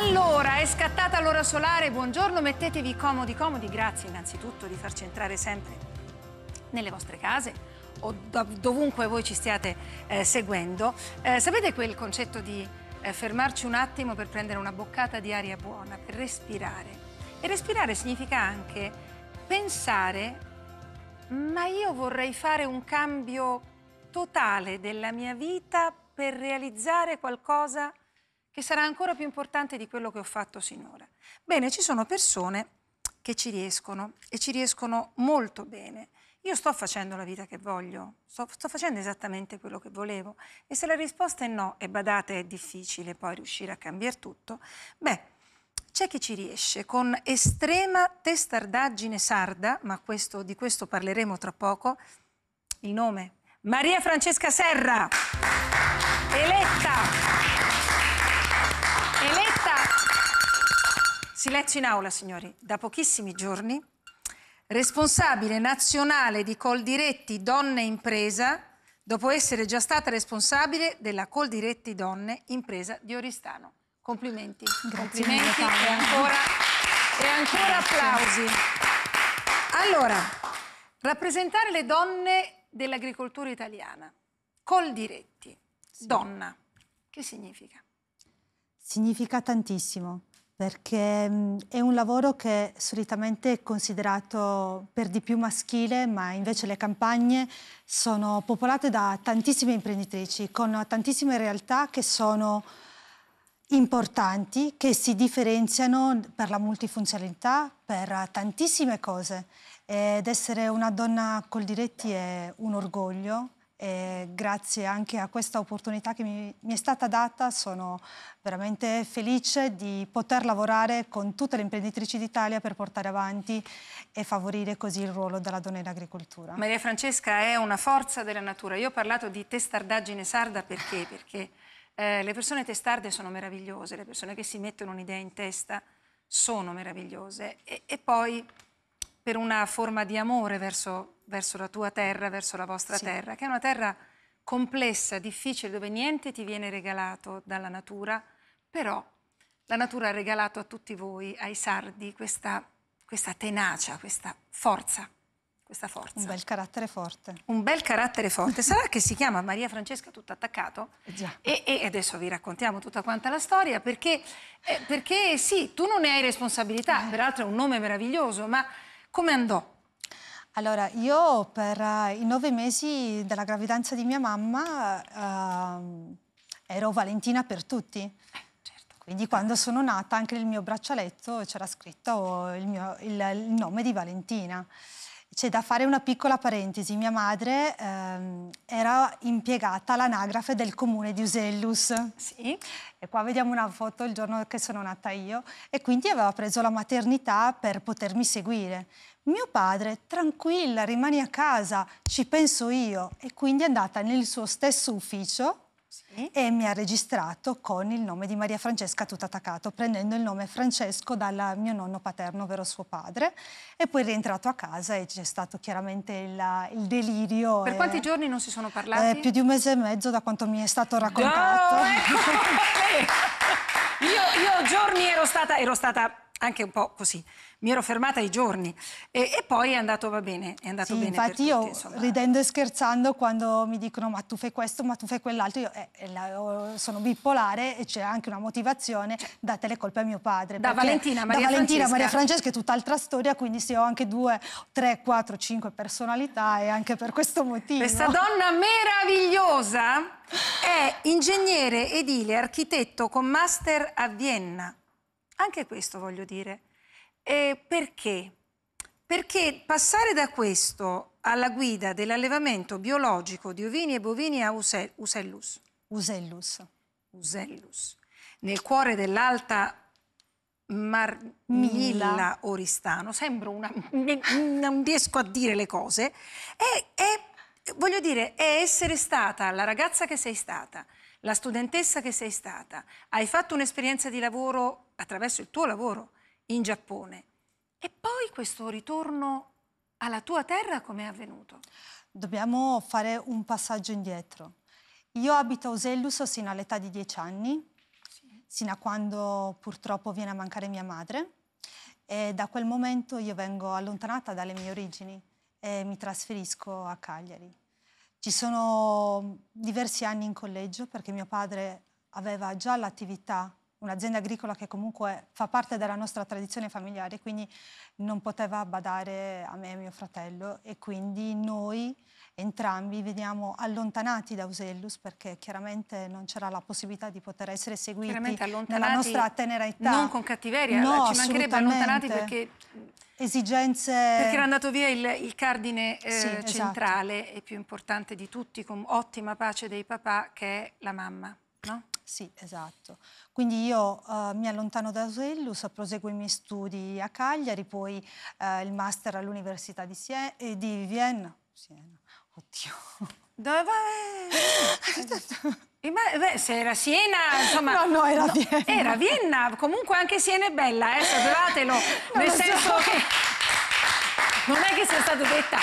Allora, è scattata l'ora solare, buongiorno, mettetevi comodi, comodi, grazie innanzitutto di farci entrare sempre nelle vostre case o dovunque voi ci stiate eh, seguendo. Eh, sapete quel concetto di eh, fermarci un attimo per prendere una boccata di aria buona, per respirare? E respirare significa anche pensare, ma io vorrei fare un cambio totale della mia vita per realizzare qualcosa che sarà ancora più importante di quello che ho fatto sinora. Bene, ci sono persone che ci riescono e ci riescono molto bene. Io sto facendo la vita che voglio, sto, sto, facendo esattamente quello che volevo e se la risposta è no, e badate è difficile poi riuscire a cambiare tutto, beh, c'è chi ci riesce con estrema testardaggine sarda, ma questo, di questo parleremo tra poco, il nome Maria Francesca Serra, eletta Eletta, silenzio in aula signori, da pochissimi giorni, responsabile nazionale di Coldiretti Donne Impresa, dopo essere già stata responsabile della Coldiretti Donne Impresa di Oristano. Complimenti, Grazie complimenti mille, e ancora, e ancora applausi. Allora, rappresentare le donne dell'agricoltura italiana, Coldiretti, sì. donna, che significa? significa tantissimo perché è un lavoro che solitamente è considerato per di più maschile, ma invece le campagne sono popolate da tantissime imprenditrici, con tantissime realtà che sono importanti, che si differenziano per la multifunzionalità, per tantissime cose. Ed essere una donna col diretti è un orgoglio e grazie anche a questa opportunità che mi, mi, è stata data sono veramente felice di poter lavorare con tutte le imprenditrici d'Italia per portare avanti e favorire così il ruolo della donna in agricoltura. Maria Francesca è una forza della natura, io ho parlato di testardaggine sarda perché? Perché eh, le persone testarde sono meravigliose, le persone che si mettono un'idea in testa sono meravigliose e, e poi per una forma di amore verso verso la tua terra, verso la vostra sì. terra, che è una terra complessa, difficile, dove niente ti viene regalato dalla natura, però la natura ha regalato a tutti voi, ai sardi, questa, questa tenacia, questa forza. Questa forza. Un bel carattere forte. Un bel carattere forte. Sarà che si chiama Maria Francesca tutto attaccato? Eh già. E, e, adesso vi raccontiamo tutta quanta la storia perché, eh, perché sì, tu non ne hai responsabilità, eh. peraltro è un nome meraviglioso, ma come andò allora, io per eh, i nove mesi della gravidanza di mia mamma eh, ero Valentina per tutti. Eh, certo. Quindi quando sono nata anche nel mio braccialetto c'era scritto il, mio, il, il, nome di Valentina. C'è da fare una piccola parentesi, mia madre eh, era impiegata all'anagrafe del comune di Usellus. Sì. E qua vediamo una foto il giorno che sono nata io e quindi aveva preso la maternità per potermi seguire mio padre, tranquilla, rimani a casa, ci penso io. E quindi è andata nel suo stesso ufficio sì. e mi ha registrato con il nome di Maria Francesca tutto attaccato, prendendo il nome Francesco dal mio nonno paterno, ovvero suo padre. E poi è rientrato a casa e c'è stato chiaramente il, il delirio. Per e... quanti giorni non si sono eh, parlati? Eh, più di un mese e mezzo da quanto mi è stato raccontato. No, ecco. io, io, giorni ero stata, ero stata anche un po' così mi ero fermata ai giorni e, e poi è andato va bene, è andato sì, bene infatti io tutti, insomma. ridendo e scherzando quando mi dicono ma tu fai questo, ma tu fai quell'altro, io eh, sono bipolare e c'è anche una motivazione, cioè, date le colpe a mio padre. Da Valentina, Maria, da Valentina Francesca. Maria Francesca è tutt'altra storia, quindi se ho anche due, tre, quattro, cinque personalità è anche per questo motivo. Questa donna meravigliosa è ingegnere edile, architetto con master a Vienna. Anche questo voglio dire. Eh, perché? Perché passare da questo alla guida dell'allevamento biologico di ovini e bovini a Use Usellus. Usellus. Usellus. Nel cuore dell'alta Marmilla Oristano, sembro una... non riesco a dire le cose, è, è, voglio dire, è essere stata la ragazza che sei stata, la studentessa che sei stata, hai fatto un'esperienza di lavoro attraverso il tuo lavoro, in Giappone. E poi questo ritorno alla tua terra come è avvenuto? Dobbiamo fare un passaggio indietro. Io abito a Usellus sino all'età di 10 anni, sì. sino a quando purtroppo viene a mancare mia madre e da quel momento io vengo allontanata dalle mie origini e mi trasferisco a Cagliari. Ci sono diversi anni in collegio perché mio padre aveva già l'attività un'azienda agricola che comunque fa parte della nostra tradizione familiare, quindi non poteva badare a me e mio fratello e quindi noi entrambi veniamo allontanati da Ausellus perché chiaramente non c'era la possibilità di poter essere seguiti nella nostra tenera età. Non con cattiveria, no, ci mancherebbe allontanati perché... Esigenze... Perché era andato via il, il cardine eh, sì, esatto. centrale esatto. e più importante di tutti, con ottima pace dei papà, che è la mamma. No? Sì, esatto. Quindi io uh, mi allontano da Swellus, proseguo i miei studi a Cagliari, poi uh, il master all'Università di, Sien- eh, di Vienna. Siena, oddio. Dove? Beh, se era Siena, insomma... No, no, era no, Vienna. Era Vienna, comunque anche Siena è bella, eh, sapevatelo, nel senso so. che... Non è che sia stata detta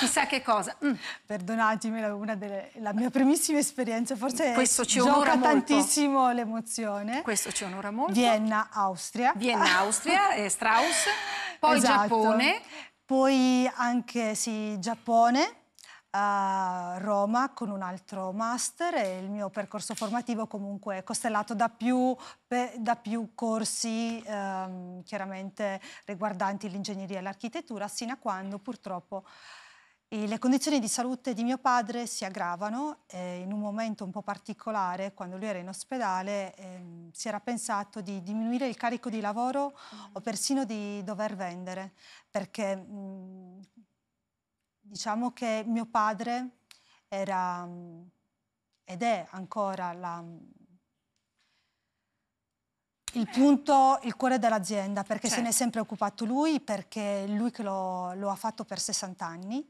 chissà che cosa. Mm. Perdonatemi, una delle, la mia primissima esperienza, forse Questo ci gioca molto. tantissimo l'emozione. Questo ci onora molto. Vienna, Austria. Vienna, Austria, Strauss, poi esatto. Giappone. Poi anche, sì, Giappone a Roma con un altro master e il mio percorso formativo comunque è costellato da più, da più corsi ehm, chiaramente riguardanti l'ingegneria e l'architettura sino a quando purtroppo e eh, le condizioni di salute di mio padre si aggravano e in un momento un po' particolare, quando lui era in ospedale, eh, si era pensato di diminuire il carico di lavoro mm. o persino di dover vendere, perché mh, mm, Diciamo che mio padre era mm, ed è ancora la, mm, il punto, il cuore dell'azienda, perché certo. se ne è sempre occupato lui, perché lui che lo, lo ha fatto per 60 anni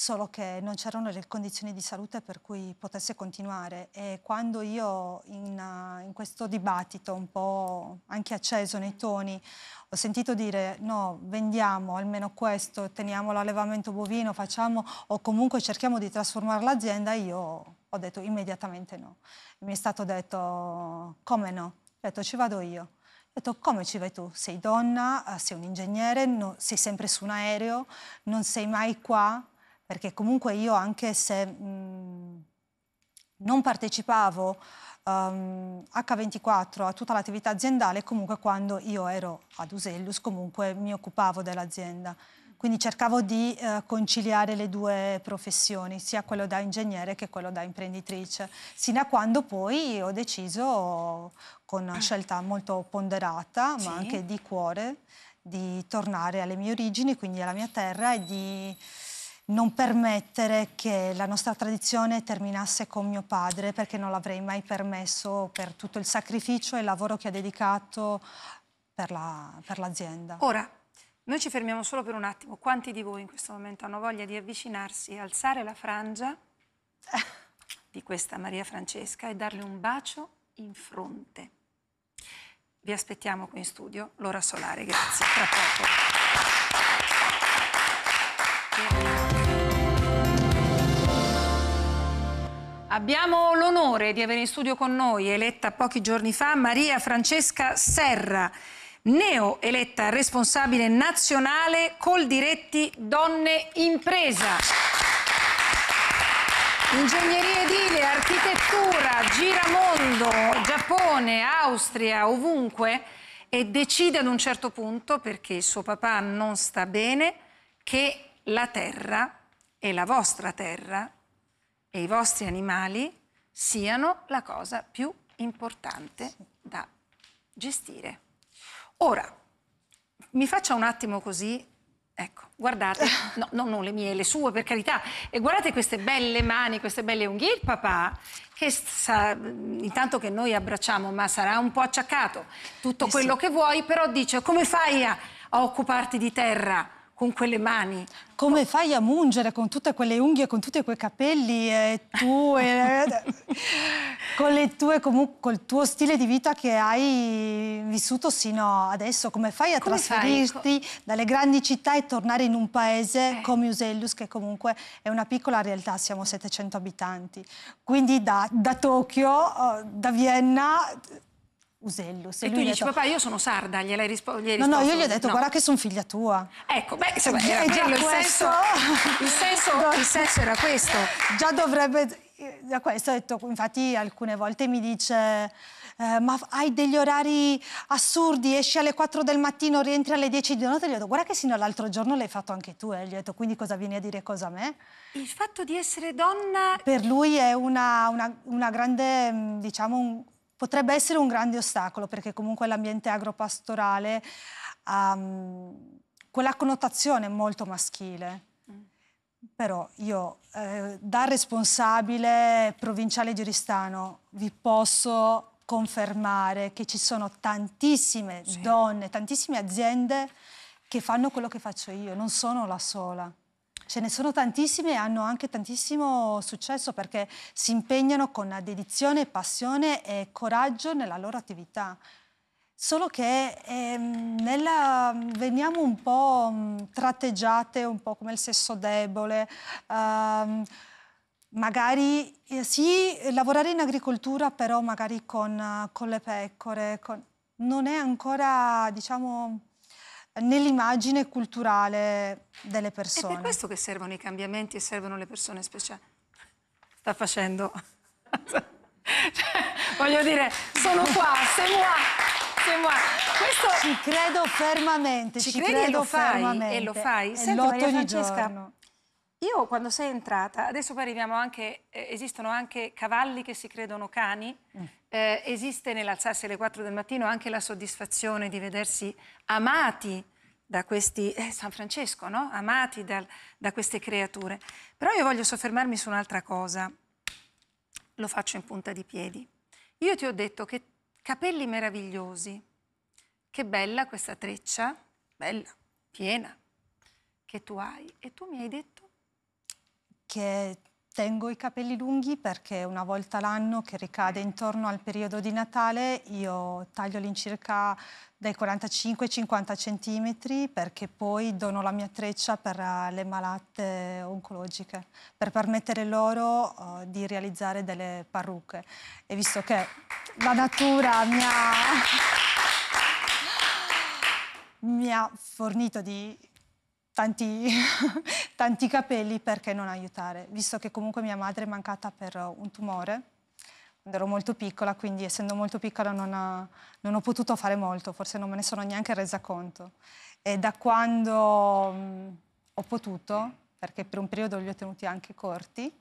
solo che non c'erano le condizioni di salute per cui potesse continuare e quando io in, eh, in, questo dibattito un po' anche acceso nei toni ho sentito dire no, vendiamo almeno questo, teniamo l'allevamento bovino, facciamo o comunque cerchiamo di trasformare l'azienda, io ho detto immediatamente no. Mi è stato detto come no? Ho detto ci vado io. Ho detto come ci vai tu? Sei donna, eh, sei un ingegnere, no, sei sempre su un aereo, non sei mai qua perché comunque io anche se mh, mhmm, non partecipavo um, ehm, H24 a tutta l'attività aziendale, comunque quando io ero ad Usellus comunque mi occupavo dell'azienda. Quindi cercavo di eh, conciliare le due professioni, sia quello da ingegnere che quello da imprenditrice, sino a quando poi ho deciso, con una scelta molto ponderata, sì. ma anche di cuore, di tornare alle mie origini, quindi alla mia terra e di non permettere che la nostra tradizione terminasse con mio padre perché non l'avrei mai permesso per tutto il sacrificio e il lavoro che ha dedicato per, la, l'azienda. Ora, noi ci fermiamo solo per un attimo. Quanti di voi in questo momento hanno voglia di avvicinarsi, alzare la frangia di questa Maria Francesca e darle un bacio in fronte? Vi aspettiamo qui in studio, L'ora Solare, grazie. Tra poco. Abbiamo l'onore di avere in studio con noi, eletta pochi giorni fa, Maria Francesca Serra, neo eletta responsabile nazionale Col Diretti Donne Impresa. Ingegneria edile, architettura, giramondo, Giappone, Austria, ovunque e decide ad un certo punto, perché suo papà non sta bene, che la terra è la vostra terra e i vostri animali siano la cosa più importante da gestire. Ora, mi faccia un attimo così, ecco, guardate, no, no, non le mie, le sue per carità, e guardate queste belle mani, queste belle unghie, il papà, che sa, intanto che noi abbracciamo, ma sarà un po' acciaccato, tutto eh quello che vuoi, però dice, come fai a, a occuparti di terra? con quelle mani. Come fai a mungere con tutte quelle unghie, con tutti quei capelli eh, e tu, eh, con tue, comunque, col tuo stile di vita che hai vissuto sino adesso? Come fai a come trasferirti fai? dalle grandi città e tornare in un paese eh. come Usellus, che comunque è una piccola realtà, siamo 700 abitanti. Quindi da, da Tokyo, oh, da Vienna Usellus. E, tu gli dici, papà, io sono sarda, gliel'hai risposto? Gli no, risposto? no, io gli ho detto, no. guarda che sono figlia tua. Ecco, beh, se era quello il senso, il, senso, il senso era questo. Già dovrebbe... Da questo ho detto, infatti alcune volte mi dice... Eh, ma hai degli orari assurdi, esci alle 4 del mattino, rientri alle 10 di notte, gli ho detto guarda che sino all'altro giorno l'hai fatto anche tu, eh. gli ho detto quindi cosa vieni a dire cosa a me? Il fatto di essere donna... Per lui è una, una, una grande, mm, diciamo, un, potrebbe essere un grande ostacolo perché comunque l'ambiente agropastorale ha ehm, quella connotazione molto maschile. Mm. Però io, eh, da responsabile provinciale di Oristano, vi posso confermare che ci sono tantissime sì. donne, tantissime aziende che fanno quello che faccio io, non sono la sola ce ne sono tantissime e hanno anche tantissimo successo perché si impegnano con dedizione, passione e coraggio nella loro attività. Solo che ehm, nella, veniamo un po' mm, tratteggiate, un po' come il sesso debole. Ehm, magari eh, sì, lavorare in agricoltura, però magari con, eh, con le pecore, con... non è ancora, diciamo, nell'immagine culturale delle persone. È per questo che servono i cambiamenti e servono le persone speciali. Cioè, sta facendo... cioè, voglio dire, sono qua, sei qua. Questo... Ci credo fermamente, ci, ci credo e lo fermamente. Fai, e lo fai? Senti Maria Francesca, giorno. io quando sei entrata, adesso poi arriviamo anche, eh, esistono anche cavalli che si credono cani, mm eh, esiste nell'alzarsi alle 4 del mattino anche la soddisfazione di vedersi amati da questi, eh, San Francesco, no? amati dal, da queste creature. Però io voglio soffermarmi su un'altra cosa, lo faccio in punta di piedi. Io ti ho detto che capelli meravigliosi, che bella questa treccia, bella, piena, che tu hai. E tu mi hai detto? Che Tengo i capelli lunghi perché una volta l'anno che ricade intorno al periodo di Natale io taglio all'incirca dai 45 ai 50 centimetri perché poi dono la mia treccia per eh, le malate oncologiche per permettere loro uh, di realizzare delle parrucche e visto che la natura mi ha, mi ha fornito di tanti, tanti capelli, perché non aiutare? Visto che comunque mia madre è mancata per un tumore, quando ero molto piccola, quindi essendo molto piccola non, ha, non ho potuto fare molto, forse non me ne sono neanche resa conto. E da quando mh, mm, ho potuto, perché per un periodo li ho tenuti anche corti,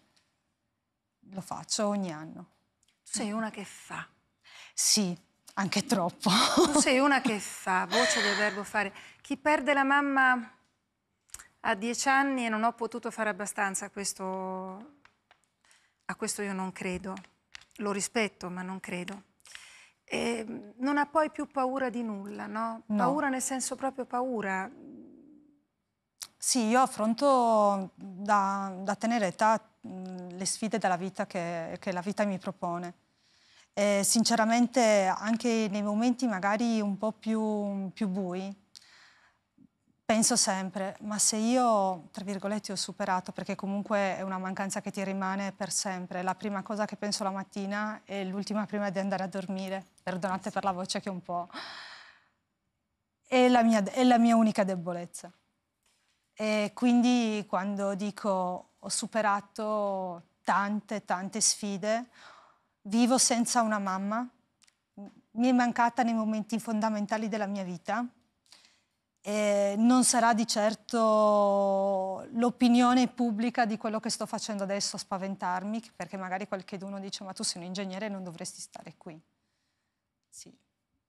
lo faccio ogni anno. Tu sei una che fa. Sì, anche troppo. Tu sei una che fa, voce del verbo fare. Chi perde la mamma a dieci anni e non ho potuto fare abbastanza, questo, a questo io non credo. Lo rispetto, ma non credo. E non ha poi più paura di nulla, no? no. Paura nel senso proprio paura. Sì, io affronto da, da tenera età le sfide della vita che, che la vita mi propone. E sinceramente anche nei momenti magari un po' più, più bui, penso sempre, ma se io, tra virgolette, ho superato, perché comunque è una mancanza che ti rimane per sempre, la prima cosa che penso la mattina e l'ultima prima di andare a dormire, perdonate per la voce che un po'... È la mia, è la mia unica debolezza. E quindi quando dico ho superato tante, tante sfide, vivo senza una mamma, mi è mancata nei momenti fondamentali della mia vita, eh, non sarà di certo l'opinione pubblica di quello che sto facendo adesso a spaventarmi, perché magari qualcuno dice ma tu sei un ingegnere e non dovresti stare qui. Sì.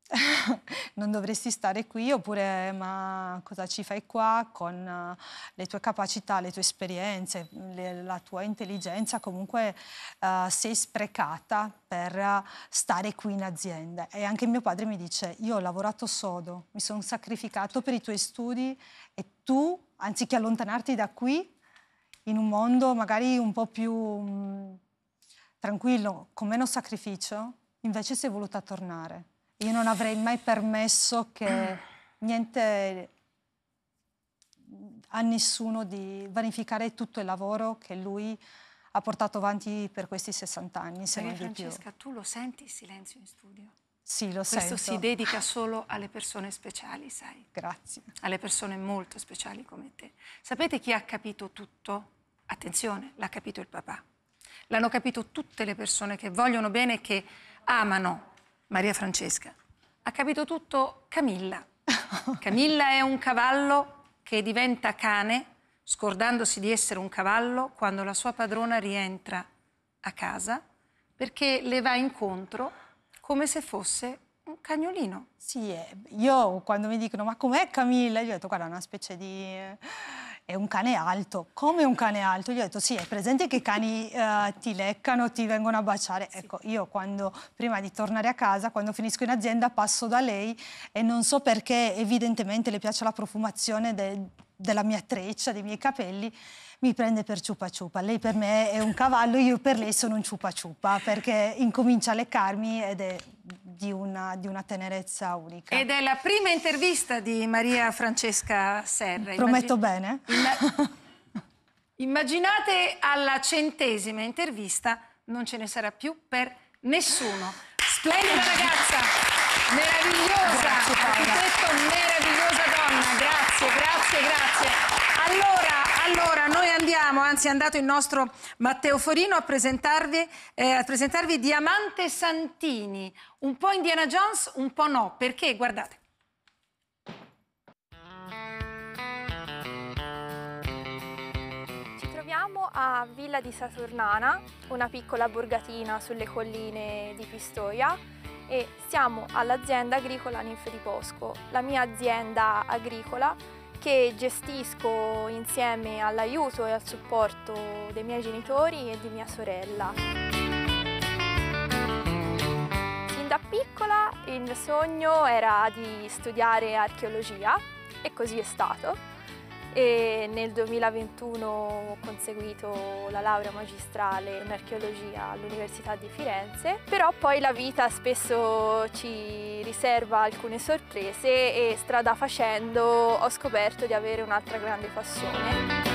non dovresti stare qui oppure ma cosa ci fai qua con eh, le tue capacità, le tue esperienze, le, la tua intelligenza, comunque uh, sei sprecata per stare qui in azienda. E anche mio padre mi dice, io ho lavorato sodo, mi sono sacrificato per i tuoi studi e tu, anziché allontanarti da qui, in un mondo magari un po' più mh, mm, tranquillo, con meno sacrificio, invece sei voluta tornare. Io non avrei mai permesso che niente a nessuno di vanificare tutto il lavoro che lui ha portato avanti per questi 60 anni, se Maria non di Francesca, più. tu lo senti il silenzio in studio? Sì, lo Questo sento. Questo si dedica solo alle persone speciali, sai? Grazie. Alle persone molto speciali come te. Sapete chi ha capito tutto? Attenzione, l'ha capito il papà. L'hanno capito tutte le persone che vogliono bene e che amano Maria Francesca. Ha capito tutto Camilla. Camilla è un cavallo che diventa cane scordandosi di essere un cavallo quando la sua padrona rientra a casa perché le va incontro come se fosse un cagnolino. Sì, eh, io quando mi dicono ma com'è Camilla? Io ho detto guarda una specie di eh, è un cane alto. Come un cane alto? Gli ho detto, sì, è presente che i cani eh, ti leccano, ti vengono a baciare. Sì. Ecco, io quando, prima di tornare a casa, quando finisco in azienda, passo da lei e non so perché evidentemente le piace la profumazione de della mia treccia, dei miei capelli mi prende per ciupa ciupa. Lei per me è un cavallo, io per lei sono un ciupa ciupa, perché incomincia a leccarmi ed è di una, di una, tenerezza unica. Ed è la prima intervista di Maria Francesca Serra. Prometto Immagin... bene. Imma... Immaginate alla centesima intervista, non ce ne sarà più per nessuno. Splendida ragazza, meravigliosa, grazie, architetto, meravigliosa donna, grazie, grazie, grazie. Allora, allora, noi andiamo, anzi è andato il nostro Matteo Forino a presentarvi, eh, a presentarvi Diamante Santini, un po' Indiana Jones, un po' no, perché guardate. Ci troviamo a Villa di Saturnana, una piccola borgatina sulle colline di Pistoia e siamo all'azienda agricola Ninfe di Bosco, la mia azienda agricola che gestisco insieme all'aiuto e al supporto dei miei genitori e di mia sorella. Fin da piccola il mio sogno era di studiare archeologia e così è stato e nel 2021 ho conseguito la laurea magistrale in archeologia all'Università di Firenze, però poi la vita spesso ci riserva alcune sorprese e strada facendo ho scoperto di avere un'altra grande passione.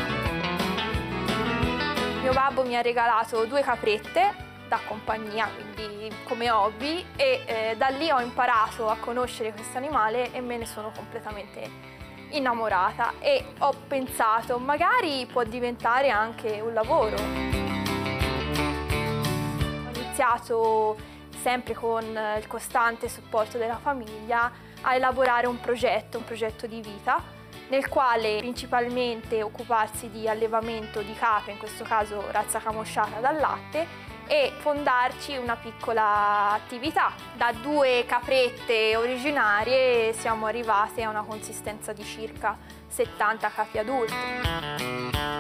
Mio babbo mi ha regalato due caprette da compagnia, quindi come hobby, e eh, da lì ho imparato a conoscere questo animale e me ne sono completamente innamorata e ho pensato magari può diventare anche un lavoro. Ho iniziato sempre con il costante supporto della famiglia a elaborare un progetto, un progetto di vita nel quale principalmente occuparsi di allevamento di capre, in questo caso razza camosciata dal latte, e fondarci una piccola attività. Da due caprette originarie siamo arrivate a una consistenza di circa 70 capi adulti.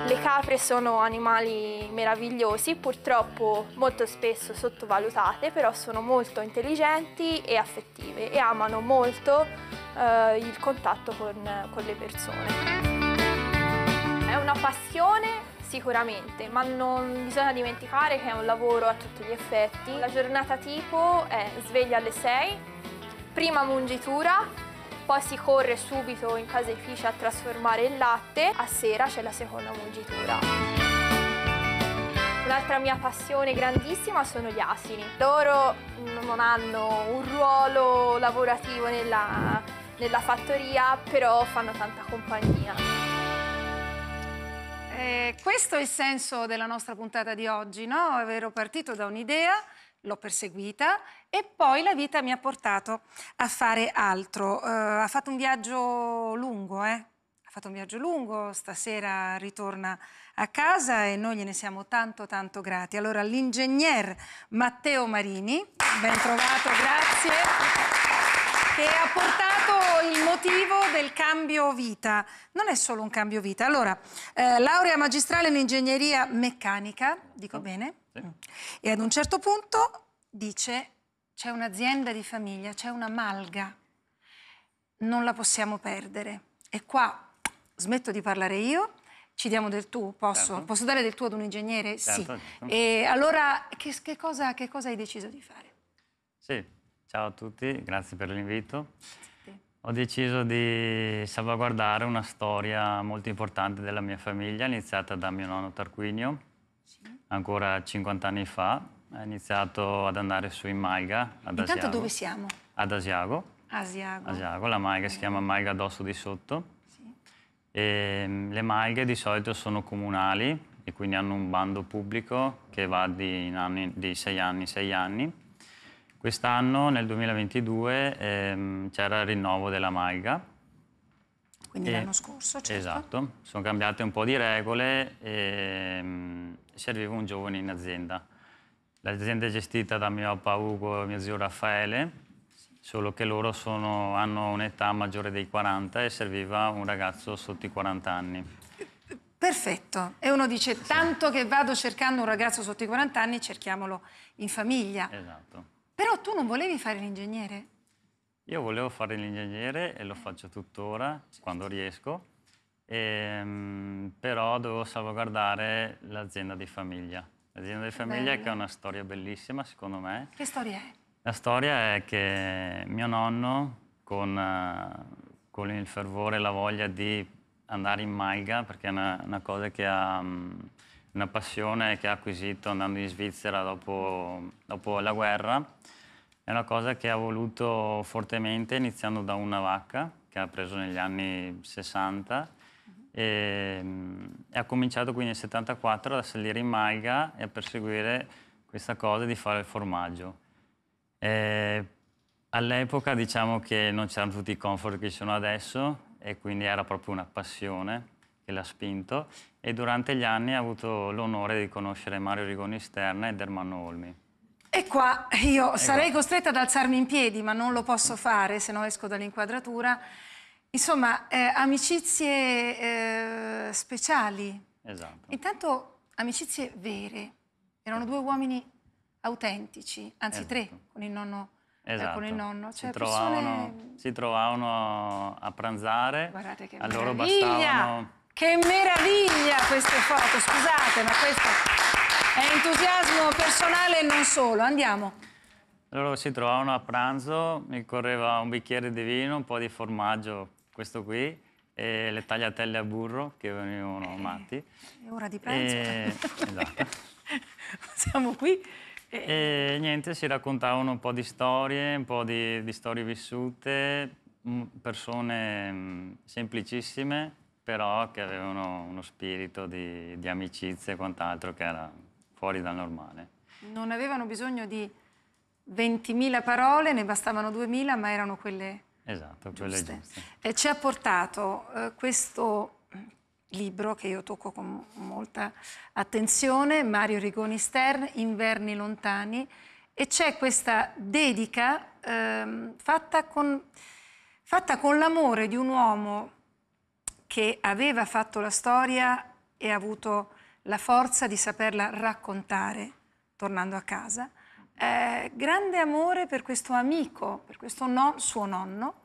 Le capre sono animali meravigliosi, purtroppo molto spesso sottovalutate, però sono molto intelligenti e affettive e amano molto eh, il contatto con, con le persone. È una passione sicuramente, ma non bisogna dimenticare che è un lavoro a tutti gli effetti. La giornata tipo è sveglia alle 6, prima mungitura, poi si corre subito in caseificio a trasformare il latte, a sera c'è la seconda mungitura. Un'altra mia passione grandissima sono gli asini. Loro non hanno un ruolo lavorativo nella, nella fattoria, però fanno tanta compagnia. Eh, questo è il senso della nostra puntata di oggi, no? Ero partito da un'idea, l'ho perseguita e poi la vita mi ha portato a fare altro. Eh, ha fatto un viaggio lungo, eh? Ha fatto un viaggio lungo, stasera ritorna a casa e noi gliene siamo tanto tanto grati. Allora, l'ingegner Matteo Marini, ben trovato, grazie che ha portato il motivo del cambio vita. Non è solo un cambio vita. Allora, eh, laurea magistrale in ingegneria meccanica, dico oh, bene, sì. e ad un certo punto dice c'è un'azienda di famiglia, c'è una malga, non la possiamo perdere. E qua smetto di parlare io, ci diamo del tu, posso, certo. posso dare del tu ad un ingegnere? Certo, sì. Certo. E allora che, che, cosa, che cosa hai deciso di fare? Sì, Ciao a tutti, grazie per l'invito. Ho deciso di salvaguardare una storia molto importante della mia famiglia, iniziata da mio nonno Tarquinio, ancora 50 anni fa. Ha iniziato ad andare su in Malga, ad Intanto Asiago. dove siamo? Ad Asiago. Asiago. Asiago. La malga si chiama malga d'osso di sotto. E ehm, le malghe di solito sono comunali e quindi hanno un bando pubblico che va di, anni, di 6 anni in 6 anni Quest'anno, nel 2022, ehm, c'era il rinnovo della malga. Quindi l'anno scorso, certo. Esatto, sono cambiate un po' di regole e ehm, mh, serviva un giovane in azienda. L'azienda è gestita da mio papà Ugo e mio zio Raffaele, sì. solo che loro sono, hanno un'età maggiore dei 40 e serviva un ragazzo sotto i 40 anni. Perfetto. E uno dice, tanto che vado cercando un ragazzo sotto i 40 anni, cerchiamolo in famiglia. Esatto. Però tu non volevi fare l'ingegnere? Io volevo fare l'ingegnere e lo faccio tuttora certo. quando riesco, e, ehm, però dovevo salvaguardare l'azienda di famiglia. L'azienda di famiglia Bello. che ha una storia bellissima secondo me. Che storia è? La storia è che mio nonno con, eh, con il fervore e la voglia di andare in malga, perché è una, una cosa che ha mm, una passione che ha acquisito andando in Svizzera dopo, dopo la guerra. È una cosa che ha voluto fortemente iniziando da una vacca che ha preso negli anni 60 e, e ha cominciato quindi nel 74 a salire in malga e a perseguire questa cosa di fare il formaggio. E, all'epoca diciamo che non c'erano tutti i comfort che ci sono adesso e quindi era proprio una passione che l'ha spinto e durante gli anni ha avuto l'onore di conoscere Mario Rigoni Sterna ed Ermanno Olmi. E qua io e ecco. sarei qua. costretta ad alzarmi in piedi, ma non lo posso fare se non esco dall'inquadratura. Insomma, eh, amicizie eh, speciali. Esatto. Intanto amicizie vere. Erano due uomini autentici, anzi esatto. tre, con il nonno Esatto. Eh, con il esatto. nonno. Cioè, si, trovavano, persone... si, trovavano, a pranzare. Guardate che allora meraviglia! Bastavano, che meraviglia queste foto, scusate, ma questo è entusiasmo personale e non solo. Andiamo. Allora si trovavano a pranzo, mi correva un bicchiere di vino, un po' di formaggio, questo qui, e le tagliatelle a burro che venivano eh, amati. È ora di pranzo. E... esatto. Siamo qui. E... e... niente, si raccontavano un po' di storie, un po' di, di storie vissute, persone mm, semplicissime però che avevano uno spirito di, di amicizia e quant'altro che era fuori dal normale. Non avevano bisogno di 20.000 parole, ne bastavano 2.000, ma erano quelle Esatto, quelle giuste. giuste. E ci ha portato eh, questo libro che io tocco con molta attenzione, Mario Rigoni Stern, Inverni lontani, e c'è questa dedica eh, fatta con, fatta con l'amore di un uomo che aveva fatto la storia e ha avuto la forza di saperla raccontare tornando a casa. Eh, grande amore per questo amico, per questo no, suo nonno,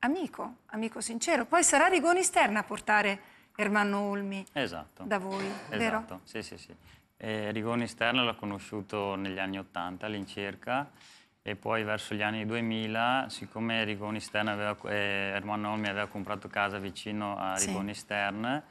amico, amico sincero. Poi sarà Rigoni Sterna a portare Ermanno Olmi esatto. da voi, esatto. vero? Esatto, sì, sì, sì. Eh, Rigoni Sterna l'ha conosciuto negli anni Ottanta all'incirca e poi verso gli anni 2000, siccome Rigoni Stern aveva, eh, Ermanno Olmi aveva comprato casa vicino a Rigoni sì. Stern,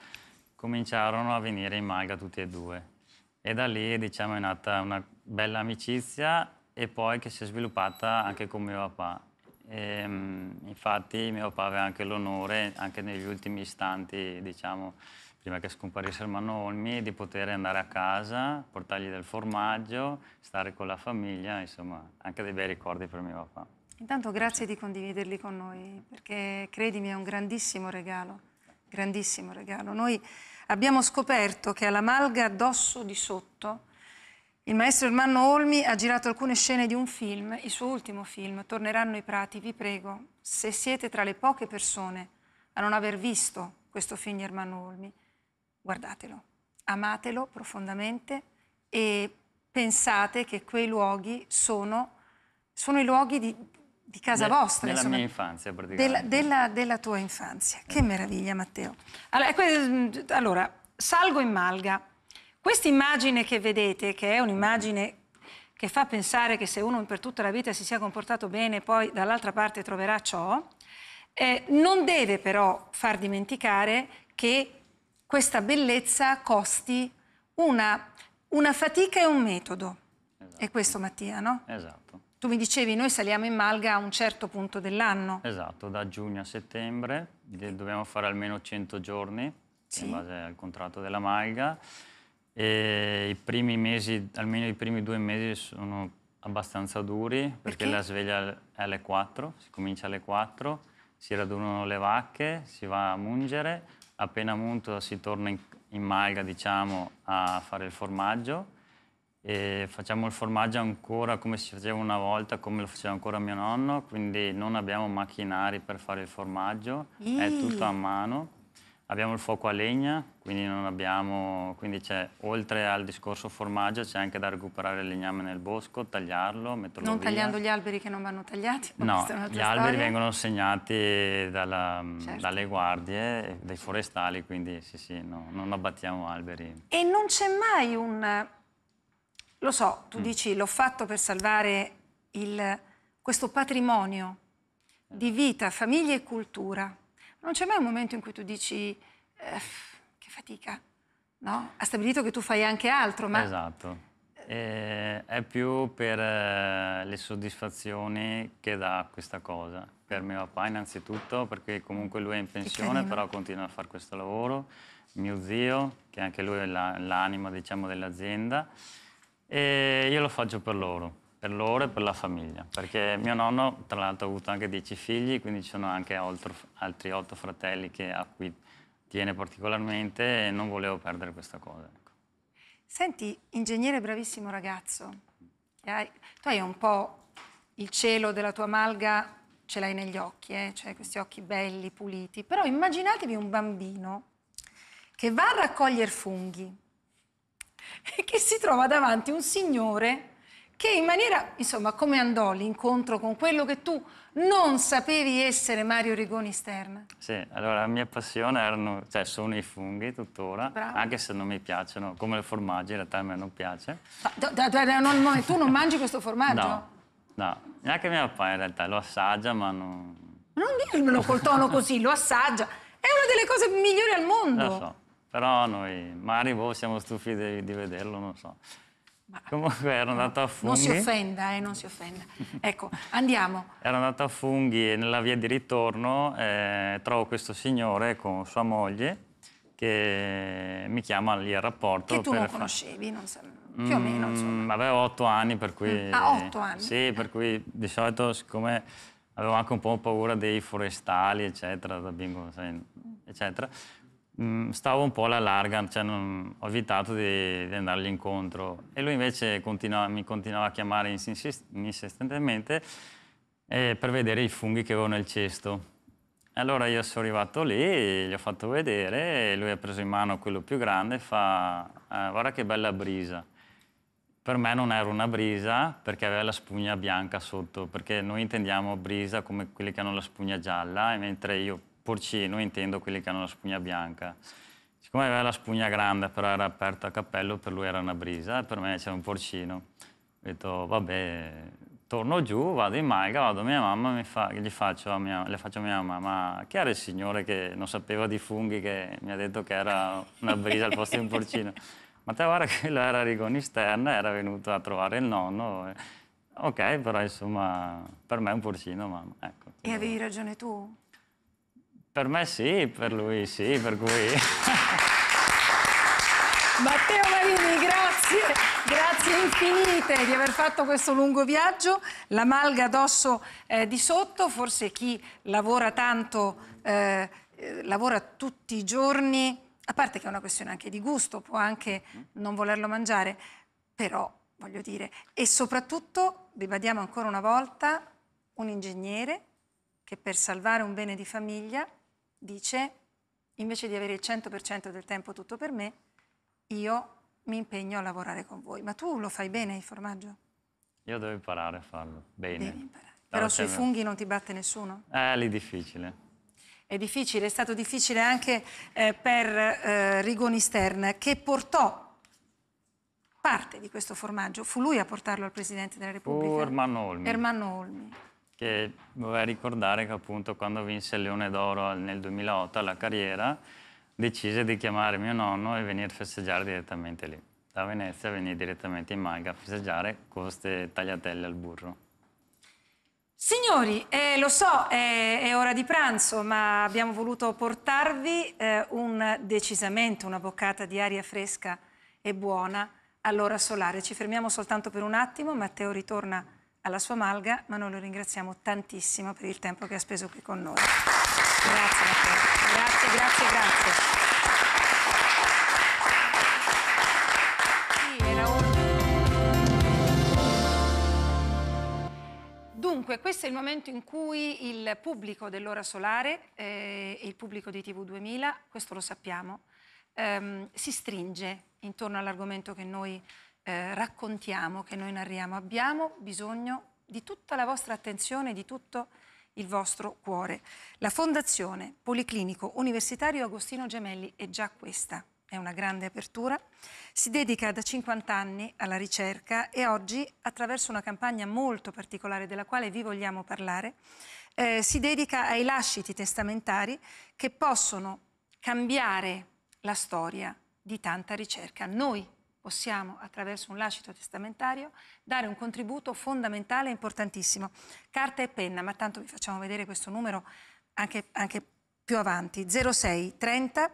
cominciarono a venire in Malga tutti e due. E da lì diciamo, è nata una bella amicizia e poi che si è sviluppata anche con mio papà. E, ehm, infatti mio papà aveva anche l'onore, anche negli ultimi istanti, diciamo, prima che scomparisse il Olmi, di poter andare a casa, portargli del formaggio, stare con la famiglia, insomma, anche dei bei ricordi per mio papà. Intanto grazie di condividerli con noi, perché credimi è un grandissimo regalo, grandissimo regalo. Noi abbiamo scoperto che alla malga addosso di sotto il maestro Ermanno Olmi ha girato alcune scene di un film, il suo ultimo film, Torneranno i prati, vi prego, se siete tra le poche persone a non aver visto questo film di Ermanno Olmi, guardatelo, amatelo profondamente e pensate che quei luoghi sono, sono i luoghi di, di casa De, vostra. Della insomma, mia infanzia, praticamente. Della, della, della tua infanzia. Che meraviglia, Matteo. Allora, allora salgo in malga. Questa immagine che vedete, che è un'immagine che fa pensare che se uno per tutta la vita si sia comportato bene, poi dall'altra parte troverà ciò, eh, non deve però far dimenticare che questa bellezza costi una, una fatica e un metodo. Esatto. È questo Mattia, no? Esatto. Tu mi dicevi, noi saliamo in Malga a un certo punto dell'anno. Esatto, da giugno a settembre, dobbiamo fare almeno 100 giorni sì. in base al contratto della Malga. E I primi mesi, almeno i primi due mesi sono abbastanza duri perché, perché la sveglia è alle 4, si comincia alle 4, si radunano le vacche, si va a mungere appena munto si torna in, in malga diciamo, a fare il formaggio e facciamo il formaggio ancora come si faceva una volta, come lo faceva ancora mio nonno, quindi non abbiamo macchinari per fare il formaggio, mm. è tutto a mano Abbiamo il fuoco a legna, quindi, non abbiamo, quindi c'è, oltre al discorso formaggio c'è anche da recuperare il legname nel bosco, tagliarlo, metterlo Non via. tagliando gli alberi che non vanno tagliati? No, gli storia. alberi vengono segnati dalla, certo. dalle guardie, dai forestali, quindi sì, sì, no, non abbattiamo alberi. E non c'è mai un... Lo so, tu mm. dici l'ho fatto per salvare il, questo patrimonio di vita, famiglia e cultura non c'è mai un momento in cui tu dici eh, che fatica, no? Ha stabilito che tu fai anche altro, ma... Esatto. Eh, è più per eh, le soddisfazioni che dà questa cosa. Per mio papà innanzitutto, perché comunque lui è in pensione, però continua a fare questo lavoro. Mio zio, che anche lui è l'anima la, diciamo, dell'azienda. E io lo faccio per loro per loro e per la famiglia, perché mio nonno tra l'altro ha avuto anche dieci figli, quindi ci sono anche altro, altri otto fratelli che, a cui tiene particolarmente e non volevo perdere questa cosa. Ecco. Senti, ingegnere bravissimo ragazzo, hai, tu hai un po' il cielo della tua malga, ce l'hai negli occhi, eh? cioè questi occhi belli, puliti, però immaginatevi un bambino che va a raccogliere funghi e che si trova davanti un signore che in maniera, insomma, come andò l'incontro con quello che tu non sapevi essere Mario Rigoni Stern? Sì, allora la mia passione erano, cioè, sono i funghi tuttora, Bravo. anche se non mi piacciono, come le formaggi in realtà a me non piace. Ma, da, da, da, non, tu non mangi questo formaggio? No, no, neanche mio papà in realtà, lo assaggia ma non... Non dirmelo col tono così, lo assaggia, è una delle cose migliori al mondo. Lo so, però noi, Mario, boh, siamo stufi di, di vederlo, non so. Comunque ero andato a funghi. Non si offenda, eh, non si offenda. Ecco, andiamo. Ero andato a funghi e nella via di ritorno eh, trovo questo signore con sua moglie che mi chiama lì al rapporto. Che tu non conoscevi, non so, più o meno. Insomma. Mm, avevo otto anni, per cui... Mm. Ah, otto anni? Sì, per cui di solito siccome avevo anche un po' paura dei forestali, eccetera, da bingo, eccetera. Mm, stavo un po' alla larga, cioè non, ho evitato di, di, andargli incontro. E lui invece continua, mi continuava a chiamare insistentemente eh, per vedere i funghi che avevo nel cesto. Allora io sono arrivato lì, gli ho fatto vedere, e lui ha preso in mano quello più grande e fa eh, guarda che bella brisa. Per me non era una brisa perché aveva la spugna bianca sotto, perché noi intendiamo brisa come quelli che hanno la spugna gialla, mentre io porcino intendo quelli che hanno la spugna bianca. Siccome aveva la spugna grande, però era aperta a cappello, per lui era una brisa, e per me c'era un porcino. Ho detto, vabbè, torno giù, vado in malga, vado a mia mamma e fa, gli faccio a mia, le faccio a mia mamma, ma chi era il signore che non sapeva di funghi, che mi ha detto che era una brisa al posto di un porcino? Ma te guarda che lo era Rigoni Stern, era venuto a trovare il nonno. Ok, però insomma, per me è un porcino, mamma. Ecco. E avevi ragione tu? Per me sì, per lui sì, per cui... Matteo Marini, grazie, grazie infinite di aver fatto questo lungo viaggio. La malga addosso eh, di sotto, forse chi lavora tanto, eh, eh, lavora tutti i giorni, a parte che è una questione anche di gusto, può anche non volerlo mangiare, però voglio dire, e soprattutto, ribadiamo ancora una volta, un ingegnere che per salvare un bene di famiglia dice invece di avere il 100% del tempo tutto per me, io mi impegno a lavorare con voi. Ma tu lo fai bene il formaggio? Io devo imparare a farlo bene. Devi imparare. Però, sui funghi non ti batte nessuno? Eh, lì è difficile. È difficile, è stato difficile anche eh, per eh, Rigoni Stern che portò parte di questo formaggio. Fu lui a portarlo al Presidente della Repubblica. Ermanno Olmi. Ermanno Olmi che vorrei ricordare che appunto quando vinse il Leone d'Oro nel 2008 alla carriera decise di chiamare mio nonno e venire a festeggiare direttamente lì. Da Venezia venire direttamente in Malga a festeggiare con queste tagliatelle al burro. Signori, eh, lo so, è, è, ora di pranzo, ma abbiamo voluto portarvi eh, un, decisamente una boccata di aria fresca e buona all'ora solare. Ci fermiamo soltanto per un attimo, Matteo ritorna alla sua malga, ma noi lo ringraziamo tantissimo per il tempo che ha speso qui con noi. Grazie Matteo, grazie, grazie, grazie. Dunque, questo è il momento in cui il pubblico dell'ora solare eh, e eh, il pubblico di TV2000, questo lo sappiamo, ehm, si stringe intorno all'argomento che noi eh, raccontiamo, che noi narriamo. Abbiamo bisogno di tutta la vostra attenzione, di tutto il vostro cuore. La Fondazione Policlinico Universitario Agostino Gemelli è già questa, è una grande apertura, si dedica da 50 anni alla ricerca e oggi, attraverso una campagna molto particolare della quale vi vogliamo parlare, eh, si dedica ai lasciti testamentari che possono cambiare la storia di tanta ricerca. Noi possiamo, attraverso un lascito testamentario, dare un contributo fondamentale e importantissimo. Carta e penna, ma tanto vi facciamo vedere questo numero anche, anche più avanti. 06 30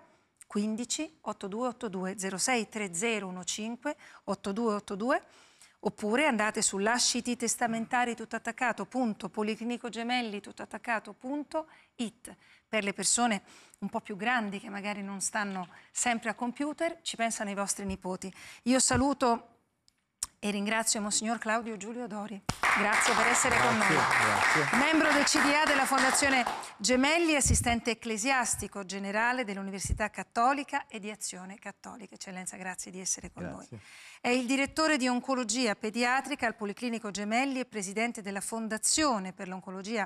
15 82 82 06 30 15 82 82 Oppure andate su lasciti testamentari tutto attaccato, punto, policlinico gemelli tutto attaccato, punto, it. Per le persone un po' più grandi che magari non stanno sempre a computer, ci pensano i vostri nipoti. Io saluto e ringrazio Monsignor Claudio Giulio Dori. Grazie per essere grazie, con noi. Grazie. Membro del CDA della Fondazione Gemelli, assistente ecclesiastico generale dell'Università Cattolica e di Azione Cattolica. Eccellenza, grazie di essere con grazie. noi. È il direttore di oncologia pediatrica al Policlinico Gemelli e presidente della Fondazione per l'Oncologia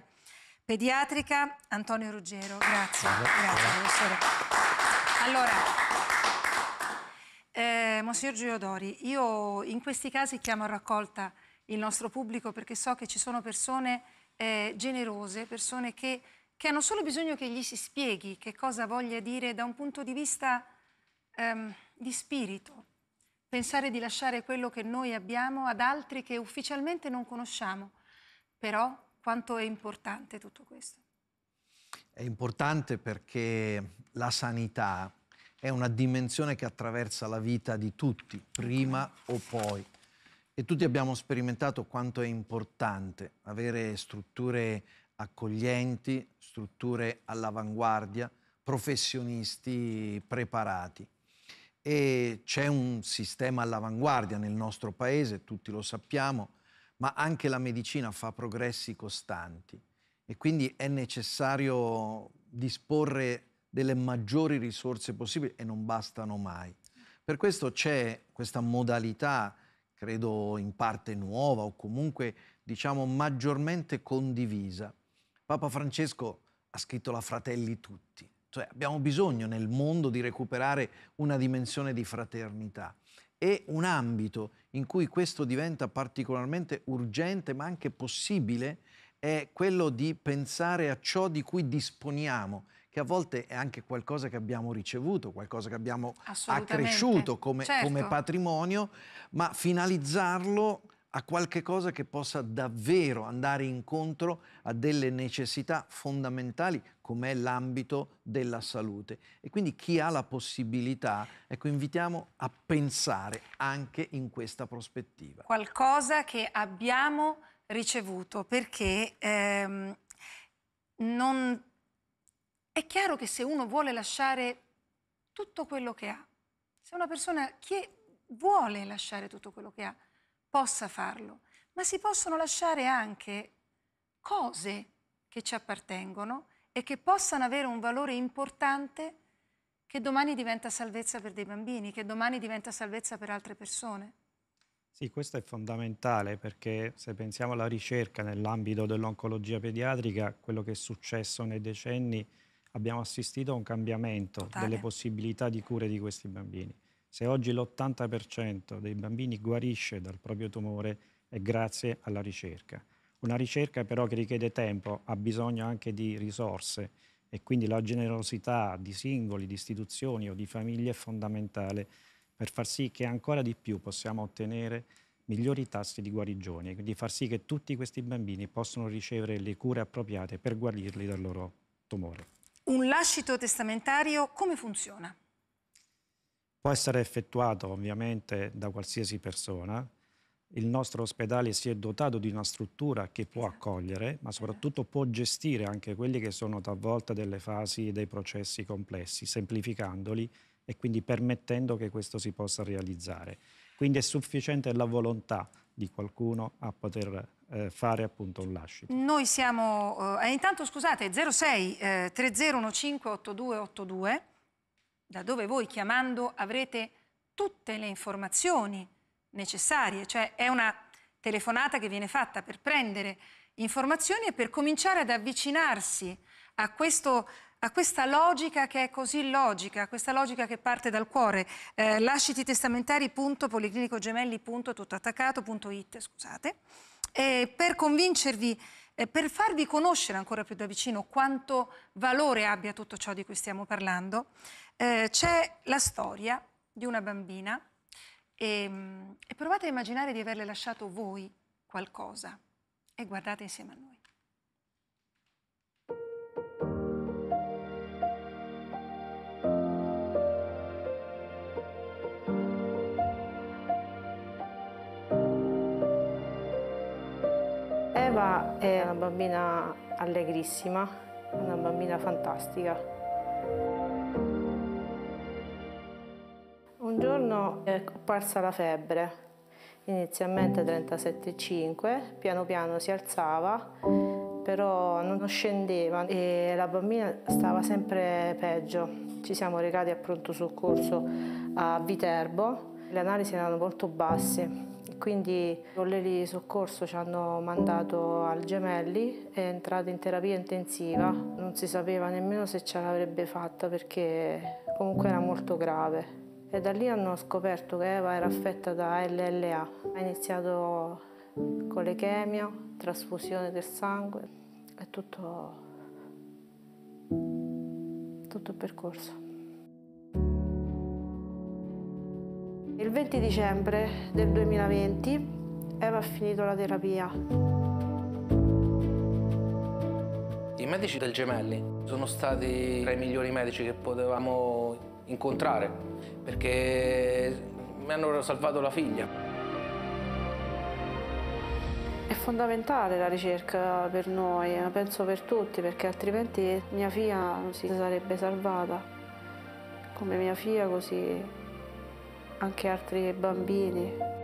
Pediatrica Antonio Ruggero. Grazie, grazie professore. Allora, eh, Monsignor Giodori, io in questi casi chiamo a raccolta il nostro pubblico perché so che ci sono persone eh, generose, persone che, che, hanno solo bisogno che gli si spieghi che cosa voglia dire da un punto di vista ehm, di spirito. Pensare di lasciare quello che noi abbiamo ad altri che ufficialmente non conosciamo. Però quanto è importante tutto questo? È importante perché la sanità è una dimensione che attraversa la vita di tutti, prima o poi. E tutti abbiamo sperimentato quanto è importante avere strutture accoglienti, strutture all'avanguardia, professionisti preparati. E c'è un sistema all'avanguardia nel nostro paese, tutti lo sappiamo, ma anche la medicina fa progressi costanti e quindi è necessario disporre delle maggiori risorse possibili e non bastano mai. Per questo c'è questa modalità, credo in parte nuova o comunque diciamo maggiormente condivisa. Papa Francesco ha scritto la Fratelli tutti, cioè abbiamo bisogno nel mondo di recuperare una dimensione di fraternità e un ambito in cui questo diventa particolarmente urgente ma anche possibile è quello di pensare a ciò di cui disponiamo che a volte è anche qualcosa che abbiamo ricevuto, qualcosa che abbiamo accresciuto come, certo. come patrimonio, ma finalizzarlo a qualche cosa che possa davvero andare incontro a delle necessità fondamentali come è l'ambito della salute. E quindi chi ha la possibilità, ecco, invitiamo a pensare anche in questa prospettiva. Qualcosa che abbiamo ricevuto perché ehm, non è chiaro che se uno vuole lasciare tutto quello che ha, se una persona che vuole lasciare tutto quello che ha, possa farlo, ma si possono lasciare anche cose che ci appartengono e che possano avere un valore importante che domani diventa salvezza per dei bambini, che domani diventa salvezza per altre persone. Sì, questo è fondamentale perché se pensiamo alla ricerca nell'ambito dell'oncologia pediatrica, quello che è successo nei decenni abbiamo assistito a un cambiamento Totale. delle possibilità di cure di questi bambini. Se oggi l'80% dei bambini guarisce dal proprio tumore è grazie alla ricerca. Una ricerca però che richiede tempo, ha bisogno anche di risorse e quindi la generosità di singoli, di istituzioni o di famiglie è fondamentale per far sì che ancora di più possiamo ottenere migliori tassi di guarigione, quindi far sì che tutti questi bambini possano ricevere le cure appropriate per guarirli dal loro tumore. Un lascito testamentario come funziona? Può essere effettuato ovviamente da qualsiasi persona. Il nostro ospedale si è dotato di una struttura che può esatto. accogliere, ma esatto. soprattutto può gestire anche quelli che sono talvolta delle fasi e dei processi complessi, semplificandoli e quindi permettendo che questo si possa realizzare. Quindi è sufficiente la volontà di qualcuno a poter eh, fare appunto un lascito. Noi siamo, eh, eh intanto scusate, 06 eh, 3015-8282, da dove voi chiamando avrete tutte le informazioni necessarie, cioè è una telefonata che viene fatta per prendere informazioni e per cominciare ad avvicinarsi a questo a questa logica che è così logica, a questa logica che parte dal cuore. Eh, lasciti testamentari.policlinicogemelli.tuttoattaccato.it, scusate, eh, per convincervi, eh, per farvi conoscere ancora più da vicino quanto valore abbia tutto ciò di cui stiamo parlando, eh, c'è la storia di una bambina e, mm, e provate a immaginare di averle lasciato voi qualcosa e guardate insieme a noi. Alba è una bambina allegrissima, una bambina fantastica. Un giorno è comparsa la febbre, inizialmente 37,5, piano piano si alzava, però non scendeva e la bambina stava sempre peggio. Ci siamo recati a pronto soccorso a Viterbo, le analisi erano molto basse, quindi i colleghi di soccorso ci hanno mandato al Gemelli, è entrata in terapia intensiva, non si sapeva nemmeno se ce l'avrebbe fatta perché comunque era molto grave. E da lì hanno scoperto che Eva era affetta da LLA. Ha iniziato con le lechemia, trasfusione del sangue, è tutto, tutto il percorso. Il 20 dicembre del 2020 Eva ha finito la terapia. I medici del Gemelli sono stati tra i migliori medici che potevamo incontrare perché mi hanno salvato la figlia. È fondamentale la ricerca per noi, penso per tutti, perché altrimenti mia figlia non si sarebbe salvata. Come mia figlia così anche altri bambini.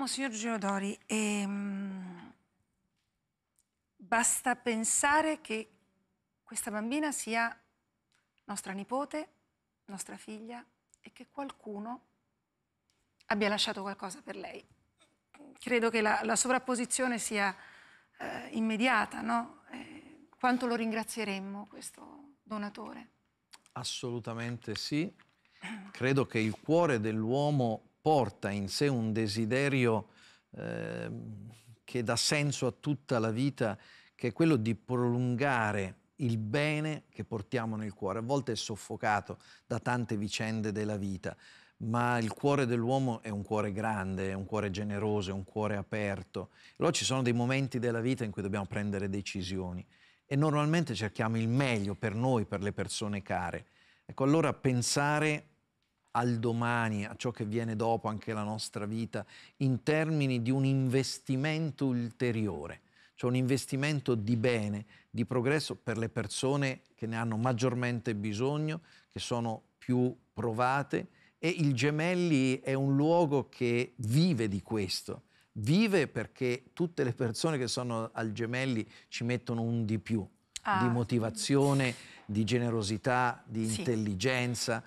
Monsignor Geodori, ehm, Basta pensare che questa bambina sia nostra nipote, nostra figlia e che qualcuno abbia lasciato qualcosa per lei. Credo che la, la sovrapposizione sia eh, immediata, no? Eh, quanto lo ringrazieremmo questo donatore? Assolutamente sì. Credo che il cuore dell'uomo porta in sé un desiderio eh, che dà senso a tutta la vita che è quello di prolungare il bene che portiamo nel cuore. A volte è soffocato da tante vicende della vita, ma il cuore dell'uomo è un cuore grande, è un cuore generoso, è un cuore aperto. Allora ci sono dei momenti della vita in cui dobbiamo prendere decisioni e normalmente cerchiamo il meglio per noi, per le persone care. Ecco, allora pensare al domani, a ciò che viene dopo anche la nostra vita, in termini di un investimento ulteriore cioè un investimento di bene, di progresso per le persone che ne hanno maggiormente bisogno, che sono più provate e il Gemelli è un luogo che vive di questo. Vive perché tutte le persone che sono al Gemelli ci mettono un di più, ah. di motivazione, di generosità, di sì. intelligenza.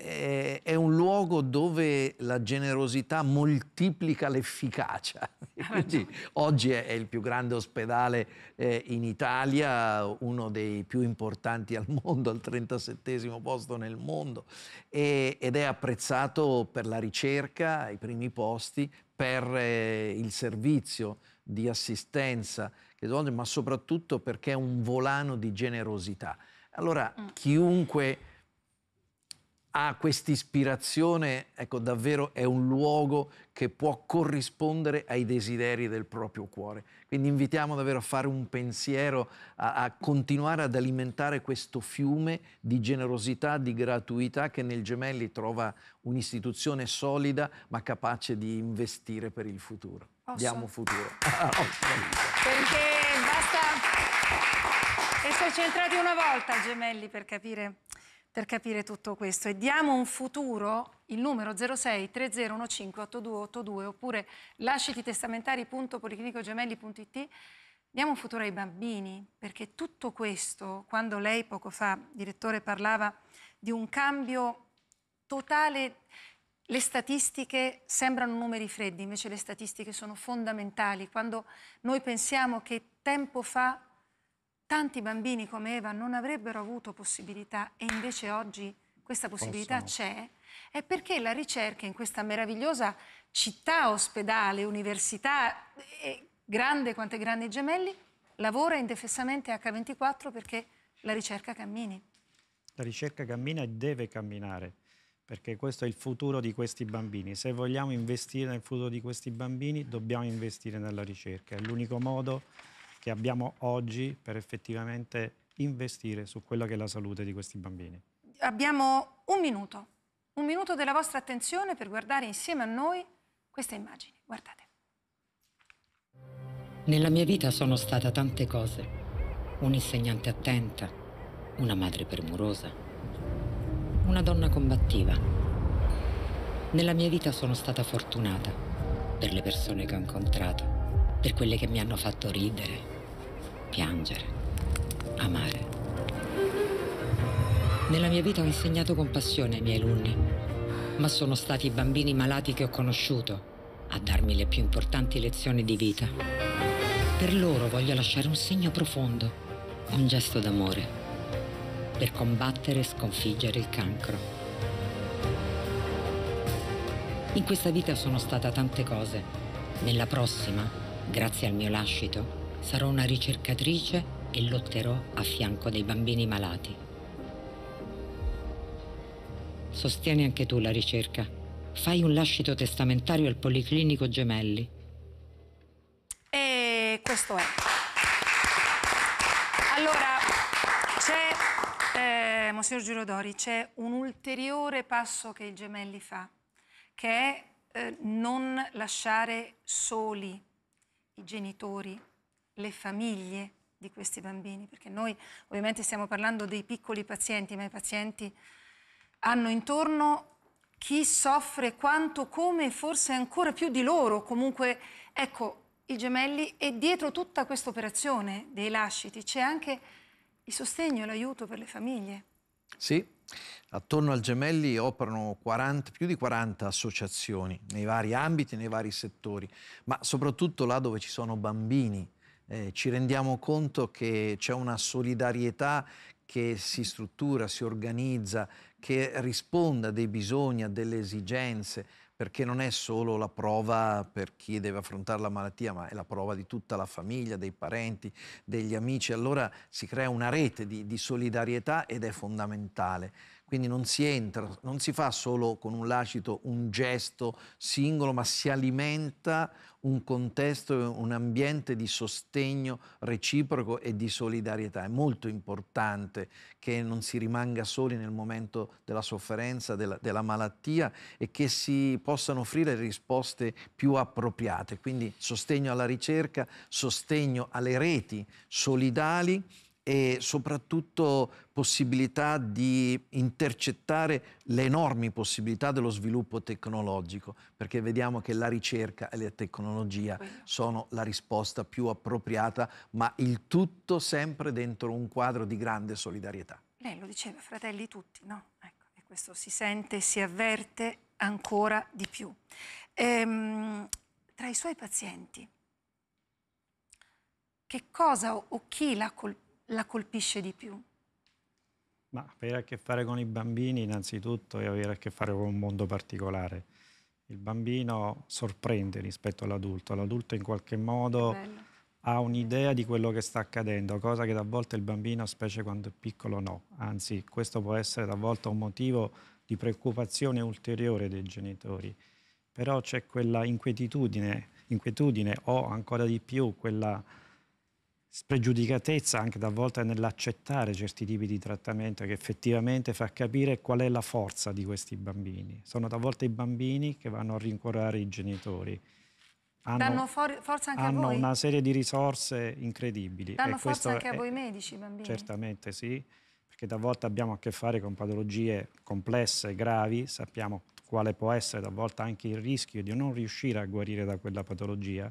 Eh, è, un luogo dove la generosità moltiplica l'efficacia. Ah, Quindi, oggi è, il più grande ospedale eh, in Italia, uno dei più importanti al mondo, al 37 posto nel mondo, e, ed è apprezzato per la ricerca, i primi posti, per eh, il servizio di assistenza, ma soprattutto perché è un volano di generosità. Allora, mm. chiunque ha questa ispirazione, ecco davvero è un luogo che può corrispondere ai desideri del proprio cuore. Quindi invitiamo davvero a fare un pensiero, a, a continuare ad alimentare questo fiume di generosità, di gratuità che nel Gemelli trova un'istituzione solida ma capace di investire per il futuro. Posso? Diamo futuro. Ah, oh, Perché basta essere centrati una volta, Gemelli, per capire per capire tutto questo e diamo un futuro, il numero 06 30158282 oppure lascititestamentari.policlinicogemelli.it diamo un futuro ai bambini perché tutto questo, quando lei poco fa, direttore, parlava di un cambio totale le statistiche sembrano numeri freddi, invece le statistiche sono fondamentali. Quando noi pensiamo che tempo fa tanti bambini come Eva non avrebbero avuto possibilità e invece oggi questa possibilità c'è, è perché la ricerca in questa meravigliosa città, ospedale, università, grande quanto i grandi gemelli, lavora indefessamente H24 perché la ricerca cammini. La ricerca cammina e deve camminare perché questo è il futuro di questi bambini. Se vogliamo investire nel futuro di questi bambini dobbiamo investire nella ricerca, è l'unico modo che abbiamo oggi per effettivamente investire su quella che è la salute di questi bambini? Abbiamo un minuto, un minuto della vostra attenzione per guardare insieme a noi queste immagini. Guardate. Nella mia vita sono stata tante cose. Un'insegnante attenta, una madre premurosa, una donna combattiva. Nella mia vita sono stata fortunata per le persone che ho incontrato, per quelle che mi hanno fatto ridere, piangere, amare. Nella mia vita ho insegnato compassione ai miei alunni, ma sono stati i bambini malati che ho conosciuto a darmi le più importanti lezioni di vita. Per loro voglio lasciare un segno profondo, un gesto d'amore, per combattere e sconfiggere il cancro. In questa vita sono stata tante cose, nella prossima Grazie al mio lascito sarò una ricercatrice e lotterò a fianco dei bambini malati. Sostieni anche tu la ricerca. Fai un lascito testamentario al Policlinico Gemelli. E questo è. Allora, c'è, eh, Monsignor Girodori, c'è un ulteriore passo che il Gemelli fa, che è eh, non lasciare soli i genitori, le famiglie di questi bambini, perché noi ovviamente stiamo parlando dei piccoli pazienti, ma i pazienti hanno intorno chi soffre quanto, come, forse ancora più di loro. Comunque, ecco, i gemelli e dietro tutta questa operazione dei lasciti c'è anche il sostegno e l'aiuto per le famiglie. Sì, Attorno al Gemelli operano 40, più di 40 associazioni nei vari ambiti, nei vari settori, ma soprattutto là dove ci sono bambini. Eh, ci rendiamo conto che c'è una solidarietà che si struttura, si organizza, che risponde a dei bisogni, a delle esigenze, perché non è solo la prova per chi deve affrontare la malattia, ma è la prova di tutta la famiglia, dei parenti, degli amici. Allora si crea una rete di, di solidarietà ed è fondamentale. Quindi non si entra, non si fa solo con un lacito un gesto singolo, ma si alimenta un contesto, un ambiente di sostegno reciproco e di solidarietà. È molto importante che non si rimanga soli nel momento della sofferenza, della, della malattia e che si possano offrire risposte più appropriate. Quindi sostegno alla ricerca, sostegno alle reti solidali e soprattutto possibilità di intercettare le enormi possibilità dello sviluppo tecnologico, perché vediamo che la ricerca e la tecnologia sono la risposta più appropriata, ma il tutto sempre dentro un quadro di grande solidarietà. Lei lo diceva, fratelli tutti, no? Ecco, e questo si sente e si avverte ancora di più. Ehm, tra i suoi pazienti, che cosa o chi l'ha colpito? la colpisce di più? Ma avere a che fare con i bambini innanzitutto è avere a che fare con un mondo particolare. Il bambino sorprende rispetto all'adulto, l'adulto in qualche modo ha un'idea di quello che sta accadendo, cosa che talvolta il bambino, specie quando è piccolo, no. Anzi, questo può essere talvolta un motivo di preoccupazione ulteriore dei genitori. Però c'è quella inquietudine, inquietudine o ancora di più quella spregiudicatezza anche talvolta nell'accettare certi tipi di trattamento che effettivamente fa capire qual è la forza di questi bambini. Sono talvolta i bambini che vanno a rincuorare i genitori. Hanno, Danno for- forza anche hanno a voi? una serie di risorse incredibili. Danno e forza anche è, a voi medici, bambini? Certamente sì, perché talvolta abbiamo a che fare con patologie complesse, gravi, sappiamo quale può essere talvolta anche il rischio di non riuscire a guarire da quella patologia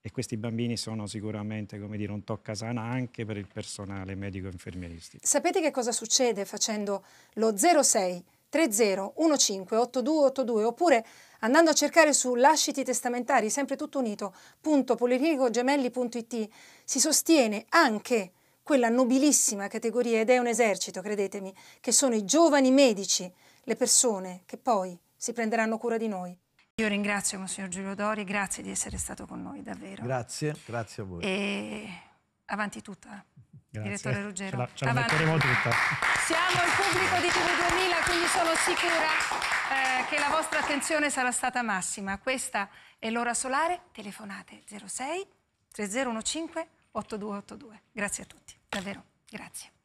e questi bambini sono sicuramente come dire, un toccasana anche per il personale medico-infermieristico. Sapete che cosa succede facendo lo 06 30 15 82 82 oppure andando a cercare su lasciti testamentari, sempre tutto unito.polirinicogemelli.it si sostiene anche quella nobilissima categoria ed è un esercito, credetemi, che sono i giovani medici, le persone che poi si prenderanno cura di noi. Io ringrazio Monsignor Giulio Dori, grazie di essere stato con noi, davvero. Grazie, grazie a voi. E avanti tutta, grazie. direttore Ruggero. Ce la, ce la metteremo tutta. Siamo il pubblico di TV 2000, quindi sono sicura eh, che la vostra attenzione sarà stata massima. Questa è l'ora solare, telefonate 06 3015 8282. Grazie a tutti, davvero, grazie.